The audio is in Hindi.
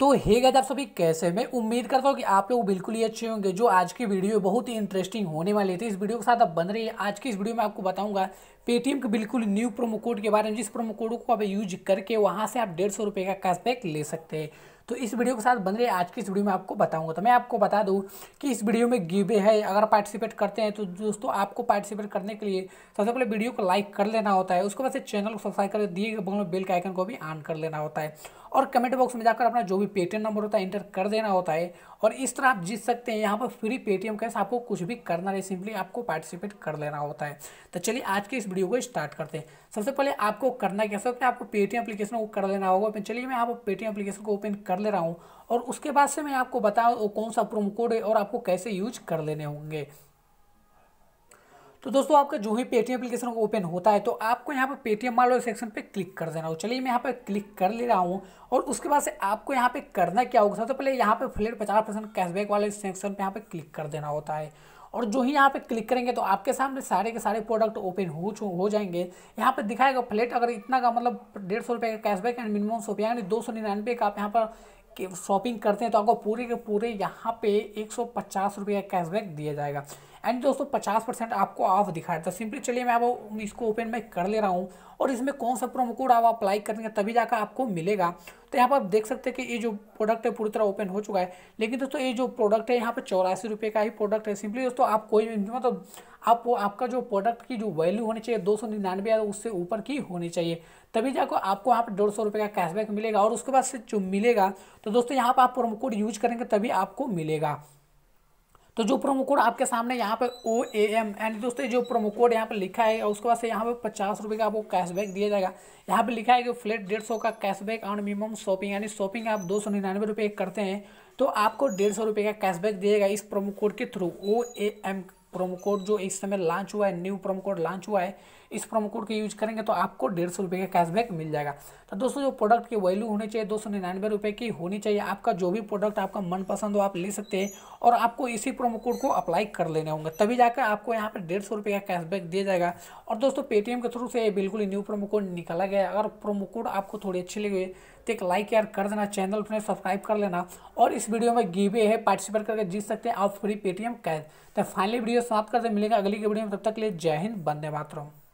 तो हे गैज आप सभी कैसे मैं उम्मीद करता हूँ कि आप लोग बिल्कुल ही अच्छे होंगे जो आज की वीडियो बहुत ही इंटरेस्टिंग होने वाली थी इस वीडियो के साथ आप बन रही है आज की इस वीडियो में आपको बताऊंगा पेटीएम के बिल्कुल न्यू प्रोमो कोड के बारे में जिस प्रोमो कोड को आप यूज करके वहाँ से आप डेढ़ सौ रुपये का कैशबैक ले सकते हैं तो इस वीडियो के साथ बन रही आज की इस वीडियो में आपको बताऊँगा तो मैं आपको बता दूँ कि इस वीडियो में गिवे है अगर पार्टिसिपेट करते हैं तो दोस्तों आपको पार्टिसिपेट करने के लिए सबसे पहले वीडियो को लाइक कर लेना होता है उसके बाद से चैनल को सब्सक्राइब कर दिए गए बगल में बेल के आइकन को भी ऑन कर लेना होता है और कमेंट बॉक्स में जाकर अपना जो भी पेटीएम नंबर होता है इंटर कर देना होता है और इस तरह आप जीत सकते हैं यहाँ पर फ्री पेटीएम कैसे आपको कुछ भी करना नहीं सिंपली आपको पार्टिसिपेट कर लेना होता है तो चलिए आज के इस वीडियो को स्टार्ट करते हैं सबसे पहले आपको करना कैसे होता है आपको पेटीएम अपलीकेशन को कर लेना होगा चलिए मैं यहाँ पर पेटीएम अपलीकेशन को ओपन कर ले रहा हूँ और उसके बाद से मैं आपको बताऊँ कौन सा प्रोमो कोड है और आपको कैसे यूज कर लेने होंगे तो दोस्तों आपका जो ही पेटीएम एप्लीकेशन ओपन होता है तो आपको यहाँ पर पेटीएम मॉल वाले सेक्शन पे क्लिक कर देना हो चलिए मैं यहाँ पर क्लिक कर ले रहा हूँ और उसके बाद से आपको यहाँ पे करना क्या होगा सबसे पहले यहाँ पे फ्लेट पचास परसेंट कैशबैक वाले सेक्शन पे यहाँ पे क्लिक कर देना होता है और जो ही यहाँ पे क्लिक करेंगे तो आपके सामने सारे के सारे प्रोडक्ट ओपन हो हो जाएंगे यहाँ पे दिखाएगा फ्लेट अगर इतना का मतलब डेढ़ सौ रुपये का कैशबैक एंड मिनिमम सौ यानी दो सौ निन्यानवे का आप यहाँ पर शॉपिंग करते हैं तो आपको पूरे के पूरे यहाँ पे एक सौ पचास रुपये का कैशबैक दिया जाएगा एंड दोस्तों पचास परसेंट आपको ऑफ दिखाया था तो सिंपली चलिए मैं आप इसको ओपन में कर ले रहा हूँ और इसमें कौन सा प्रोमो कोड आप अप्लाई करेंगे तभी जाकर आपको मिलेगा तो यहाँ पर आप देख सकते हैं कि ये जो प्रोडक्ट है पूरी तरह ओपन हो चुका है लेकिन दोस्तों ये जो प्रोडक्ट है यहाँ पर चौरासी रुपये का ही प्रोडक्ट है सिंपली दोस्तों आप कोई मतलब आप वो आपका जो प्रोडक्ट की जो वैल्यू होनी चाहिए दो सौ निन्यानवे या उससे ऊपर की होनी चाहिए तभी जाकर आपको यहाँ पर डेढ़ सौ रुपये का कैशबैक मिलेगा और उसके बाद से जो मिलेगा तो दोस्तों यहाँ पर आप प्रोमो कोड यूज करेंगे तभी आपको मिलेगा तो जो प्रोमो कोड आपके सामने यहाँ पर ओ ए एम एंड दोस्तों जो प्रोमो कोड यहाँ पर लिखा है उसके बाद से यहाँ पे पचास रुपये का आपको कैशबैक दिया जाएगा यहाँ पर लिखा है कि फ्लैट डेढ़ सौ का कैशबैक और मिनिमम शॉपिंग यानी शॉपिंग आप दो सौ निन्यानवे रुपये करते हैं तो आपको डेढ़ सौ रुपये का कैशबैक दिएगा इस प्रोमो कोड के through O A M promo code जो इस समय लॉन्च हुआ है न्यू प्रोमो कोड लॉन्च हुआ है इस प्रोमो कोड का यूज करेंगे तो आपको डेढ़ सौ रुपये का कैशबैक मिल जाएगा तो दोस्तों जो प्रोडक्ट की वैल्यू होनी चाहिए दो सौ निन्यानवे रुपये की होनी चाहिए आपका जो भी प्रोडक्ट आपका मनपसंद हो आप ले सकते हैं और आपको इसी प्रोमो कोड को अप्लाई कर लेने होंगे तभी जाकर आपको यहाँ पर डेढ़ सौ रुपये का कैशबैक दिया जाएगा और दोस्तों पेटीएम के थ्रू से बिल्कुल न्यू प्रोमो कोड निकाला गया अगर प्रोमो कोड आपको थोड़ी अच्छी लगी हुई तो एक लाइक यार कर देना चैनल अपने सब्सक्राइब कर लेना और इस वीडियो में गिवे है पार्टिसिपेट करके जीत सकते हैं आप फ्री पेटीएम कैश तो फाइनली वीडियो समाप्त करते मिलेगा अगली की वीडियो में तब तक के लिए जय हिंद बंदे मातरम